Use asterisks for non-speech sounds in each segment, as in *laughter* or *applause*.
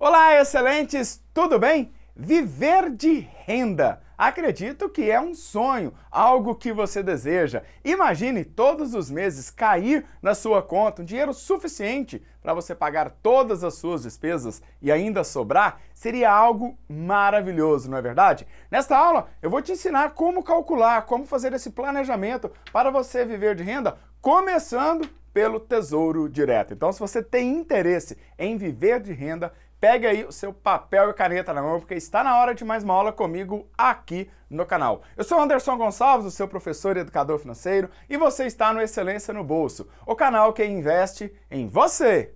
Olá, excelentes! Tudo bem? Viver de renda. Acredito que é um sonho, algo que você deseja. Imagine todos os meses cair na sua conta um dinheiro suficiente para você pagar todas as suas despesas e ainda sobrar, seria algo maravilhoso, não é verdade? Nesta aula, eu vou te ensinar como calcular, como fazer esse planejamento para você viver de renda, começando pelo Tesouro Direto. Então, se você tem interesse em viver de renda, pegue aí o seu papel e caneta na mão, porque está na hora de mais uma aula comigo aqui no canal. Eu sou Anderson Gonçalves, o seu professor e educador financeiro, e você está no Excelência no Bolso, o canal que investe em você.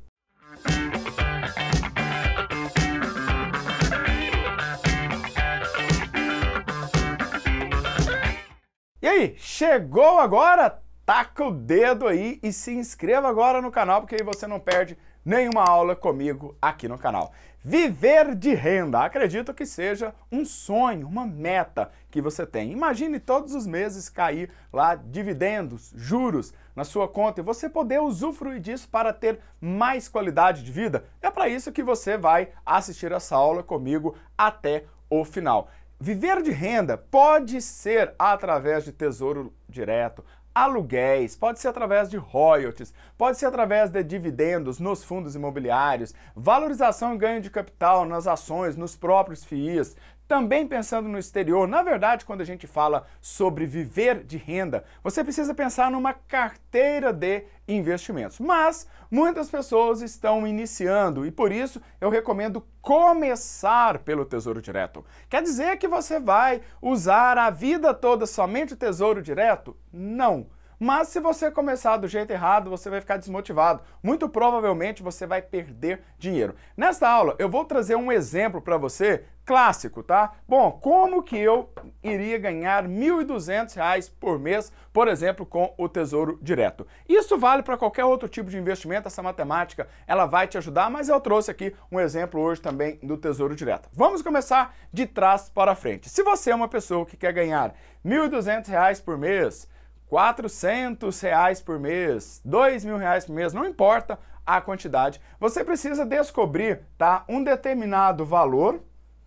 E aí, chegou agora? Taca o dedo aí e se inscreva agora no canal, porque aí você não perde nenhuma aula comigo aqui no canal. Viver de renda, acredito que seja um sonho, uma meta que você tem. Imagine todos os meses cair lá dividendos, juros na sua conta e você poder usufruir disso para ter mais qualidade de vida. É para isso que você vai assistir essa aula comigo até o final. Viver de renda pode ser através de tesouro direto, aluguéis, pode ser através de royalties, pode ser através de dividendos nos fundos imobiliários, valorização e ganho de capital nas ações, nos próprios FIIs, também pensando no exterior. Na verdade, quando a gente fala sobre viver de renda, você precisa pensar numa carteira de investimentos. Mas muitas pessoas estão iniciando e por isso eu recomendo começar pelo Tesouro Direto. Quer dizer que você vai usar a vida toda somente o Tesouro Direto? Não. Mas se você começar do jeito errado, você vai ficar desmotivado. Muito provavelmente você vai perder dinheiro. Nesta aula, eu vou trazer um exemplo para você clássico, tá? Bom, como que eu iria ganhar R$ 1.200 por mês, por exemplo, com o Tesouro Direto? Isso vale para qualquer outro tipo de investimento, essa matemática, ela vai te ajudar, mas eu trouxe aqui um exemplo hoje também do Tesouro Direto. Vamos começar de trás para frente. Se você é uma pessoa que quer ganhar R$ 1.200 por mês, 400 reais por mês, 2 mil reais por mês, não importa a quantidade. Você precisa descobrir tá, um determinado valor,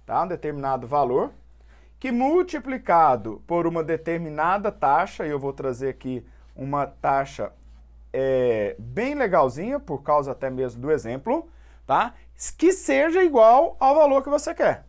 tá, um determinado valor, que multiplicado por uma determinada taxa, e eu vou trazer aqui uma taxa é, bem legalzinha, por causa até mesmo do exemplo, tá? que seja igual ao valor que você quer.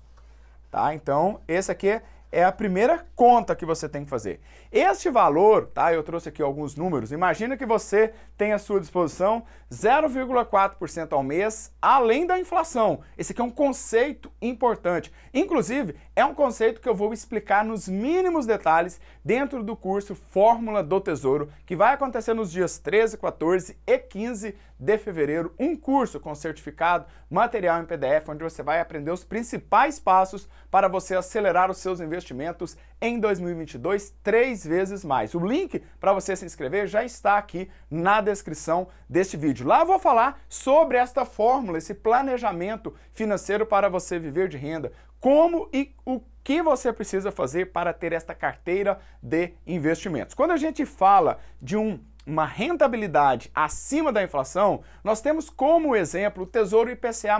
Tá? Então, esse aqui é é a primeira conta que você tem que fazer. Este valor, tá? Eu trouxe aqui alguns números. Imagina que você tem à sua disposição 0,4% ao mês, além da inflação. Esse aqui é um conceito importante. Inclusive, é um conceito que eu vou explicar nos mínimos detalhes dentro do curso Fórmula do Tesouro, que vai acontecer nos dias 13, 14 e 15 de fevereiro. Um curso com certificado, material em PDF, onde você vai aprender os principais passos para você acelerar os seus investimentos em 2022 três vezes mais. O link para você se inscrever já está aqui na descrição deste vídeo. Lá eu vou falar sobre esta fórmula, esse planejamento financeiro para você viver de renda, como e o que você precisa fazer para ter esta carteira de investimentos. Quando a gente fala de um uma rentabilidade acima da inflação, nós temos como exemplo o Tesouro IPCA+,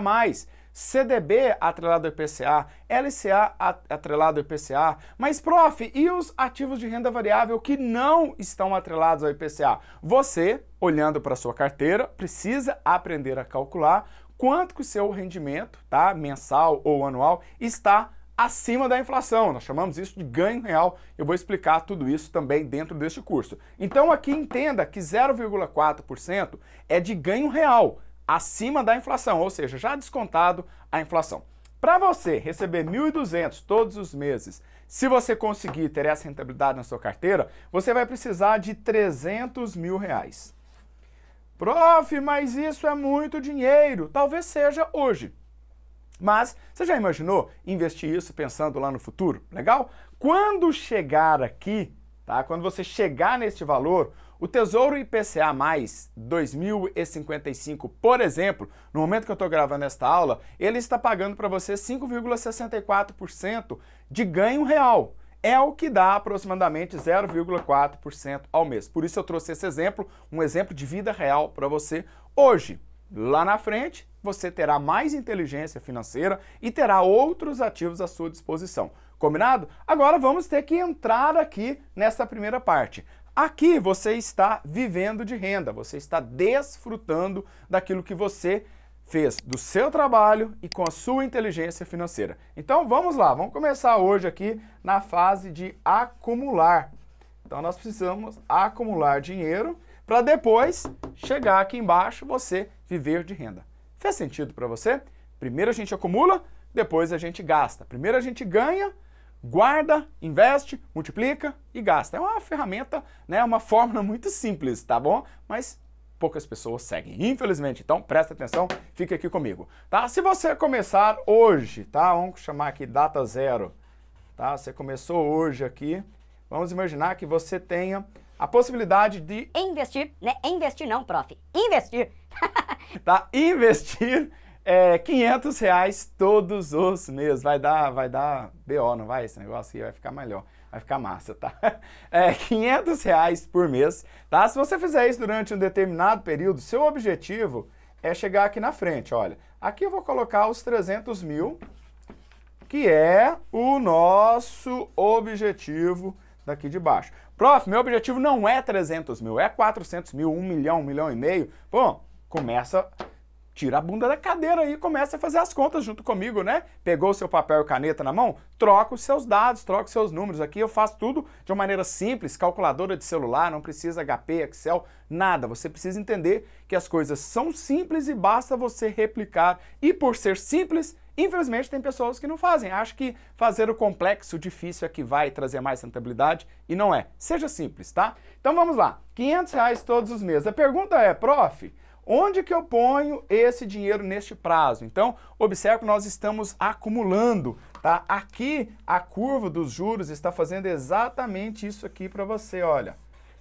CDB atrelado ao IPCA, LCA atrelado ao IPCA. Mas, prof, e os ativos de renda variável que não estão atrelados ao IPCA? Você, olhando para sua carteira, precisa aprender a calcular quanto que o seu rendimento, tá, mensal ou anual, está acima da inflação. Nós chamamos isso de ganho real. Eu vou explicar tudo isso também dentro deste curso. Então aqui entenda que 0,4% é de ganho real, acima da inflação, ou seja, já descontado a inflação. Para você receber 1.200 todos os meses, se você conseguir ter essa rentabilidade na sua carteira, você vai precisar de 300 mil reais. Prof, mas isso é muito dinheiro. Talvez seja hoje. Mas você já imaginou investir isso pensando lá no futuro? Legal? Quando chegar aqui, tá? Quando você chegar neste valor, o Tesouro IPCA mais 2055, por exemplo, no momento que eu estou gravando esta aula, ele está pagando para você 5,64% de ganho real é o que dá aproximadamente 0,4% ao mês. Por isso eu trouxe esse exemplo, um exemplo de vida real para você hoje. Lá na frente, você terá mais inteligência financeira e terá outros ativos à sua disposição. Combinado? Agora vamos ter que entrar aqui nesta primeira parte. Aqui você está vivendo de renda, você está desfrutando daquilo que você fez do seu trabalho e com a sua inteligência financeira. Então vamos lá, vamos começar hoje aqui na fase de acumular. Então nós precisamos acumular dinheiro para depois chegar aqui embaixo você viver de renda. Fez sentido para você? Primeiro a gente acumula, depois a gente gasta. Primeiro a gente ganha, guarda, investe, multiplica e gasta. É uma ferramenta, né, uma fórmula *laughs* muito simples, tá bom? Mas poucas pessoas seguem, infelizmente. Então presta atenção, fica aqui comigo, tá? Se você começar hoje, tá? Vamos chamar aqui data zero, tá? Você começou hoje aqui, vamos imaginar que você tenha a possibilidade de... Investir, né? Investir não, prof. Investir. *laughs* tá? Investir é, 500 reais todos os meses. Vai dar, vai dar BO, não vai? Esse negócio aqui vai ficar melhor vai ficar massa, tá? *laughs* É 500 reais por mês, tá? Se você fizer isso durante um determinado período, seu objetivo é chegar aqui na frente, olha. Aqui eu vou colocar os 300 mil, que é o nosso objetivo daqui de baixo. Prof, meu objetivo não é 300 mil, é 400 mil, 1 milhão, 1 milhão e meio. Bom, começa tira a bunda da cadeira aí e começa a fazer as contas junto comigo, né? Pegou o seu papel e caneta na mão? Troca os seus dados, troca os seus números. Aqui eu faço tudo de uma maneira simples, calculadora de celular, não precisa HP, Excel, nada. Você precisa entender que as coisas são simples e basta você replicar. E por ser simples, Infelizmente, tem pessoas que não fazem. Acho que fazer o complexo, o difícil é que vai trazer mais rentabilidade e não é. Seja simples, tá? Então vamos lá. 500 reais todos os meses. A pergunta é, prof, Onde que eu ponho esse dinheiro neste prazo? Então, observe que nós estamos acumulando, tá? Aqui, a curva dos juros está fazendo exatamente isso aqui para você, olha.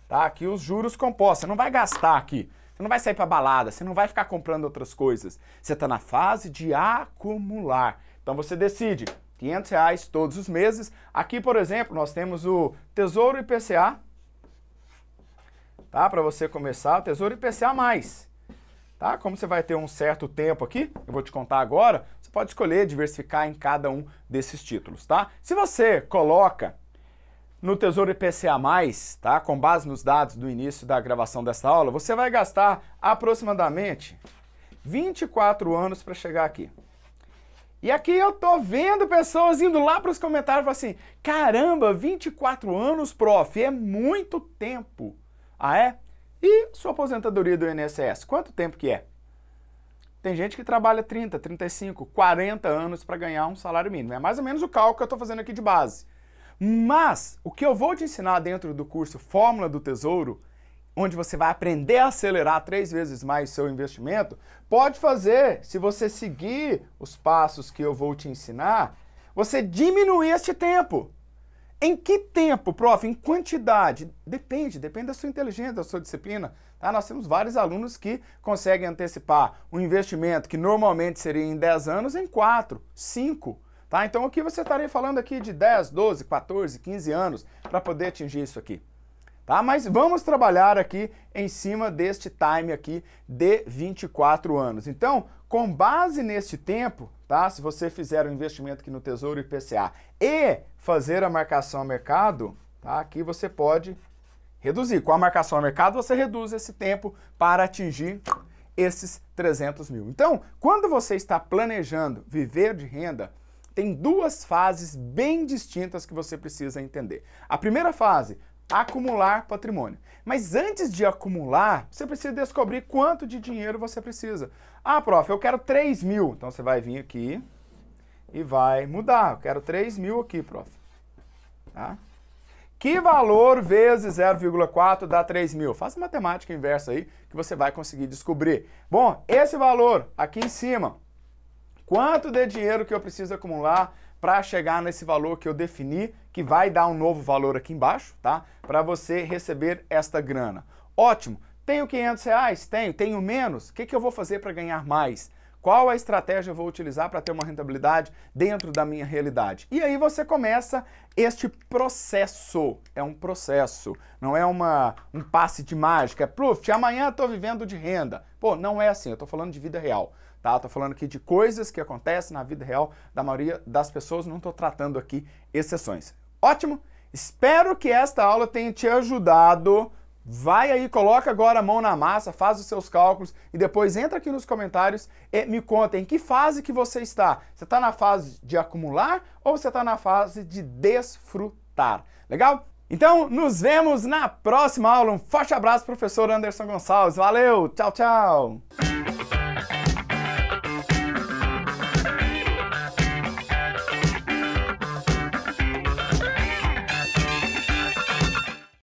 Tá? Aqui os juros compostos, você não vai gastar aqui. Você não vai sair para balada, você não vai ficar comprando outras coisas. Você está na fase de acumular. Então você decide, 500 reais todos os meses. Aqui, por exemplo, nós temos o Tesouro IPCA, tá? Para você começar, o Tesouro IPCA+. mais Tá? Como você vai ter um certo tempo aqui, eu vou te contar agora, você pode escolher diversificar em cada um desses títulos, tá? Se você coloca no Tesouro IPCA+, tá? com base nos dados do início da gravação dessa aula, você vai gastar aproximadamente 24 anos para chegar aqui. E aqui eu tô vendo pessoas indo lá para os comentários e falando assim: caramba, 24 anos, prof, é muito tempo. Ah, é? E sua aposentadoria do INSS, quanto tempo que é? Tem gente que trabalha 30, 35, 40 anos para ganhar um salário mínimo. É mais ou menos o cálculo que eu estou fazendo aqui de base. Mas o que eu vou te ensinar dentro do curso Fórmula do Tesouro, onde você vai aprender a acelerar três vezes mais seu investimento, pode fazer, se você seguir os passos que eu vou te ensinar, você diminuir este tempo. Em que tempo, prof? Em quantidade? Depende, depende da sua inteligência, da sua disciplina. Tá? Nós temos vários alunos que conseguem antecipar um investimento que normalmente seria em 10 anos em 4, 5. Tá? Então que você estaria falando aqui de 10, 12, 14, 15 anos para poder atingir isso aqui tá? Mas vamos trabalhar aqui em cima deste time aqui de 24 anos. Então, com base neste tempo, tá? Se você fizer um investimento aqui no Tesouro IPCA e fazer a marcação a mercado, tá? Aqui você pode reduzir. Com a marcação a mercado, você reduz esse tempo para atingir esses 300 mil. Então, quando você está planejando viver de renda, tem duas fases bem distintas que você precisa entender. A primeira fase, acumular patrimônio. Mas antes de acumular, você precisa descobrir quanto de dinheiro você precisa. Ah, prof, eu quero 3 mil. Então você vai vir aqui e vai mudar. Eu quero 3 mil aqui, prof. Tá? Que valor vezes 0,4 dá 3 mil? Faça matemática inversa aí que você vai conseguir descobrir. Bom, esse valor aqui em cima, quanto de dinheiro que eu preciso acumular para chegar nesse valor que eu defini, que vai dar um novo valor aqui embaixo, tá? Para você receber esta grana. Ótimo, tenho 500 reais? Tenho. Tenho menos? O que, que eu vou fazer para ganhar mais? Qual a estratégia eu vou utilizar para ter uma rentabilidade dentro da minha realidade? E aí você começa este processo. É um processo, não é uma, um passe de mágica. É proof, amanhã estou vivendo de renda. Pô, não é assim, eu estou falando de vida real. Tá? Estou tô falando aqui de coisas que acontecem na vida real da maioria das pessoas, não estou tratando aqui exceções. Ótimo! Espero que esta aula tenha te ajudado. Vai aí, coloca agora a mão na massa, faz os seus cálculos e depois entra aqui nos comentários e me conta em que fase que você está. Você está na fase de acumular ou você está na fase de desfrutar? Legal? Então, nos vemos na próxima aula. Um forte abraço, professor Anderson Gonçalves. Valeu, tchau, tchau!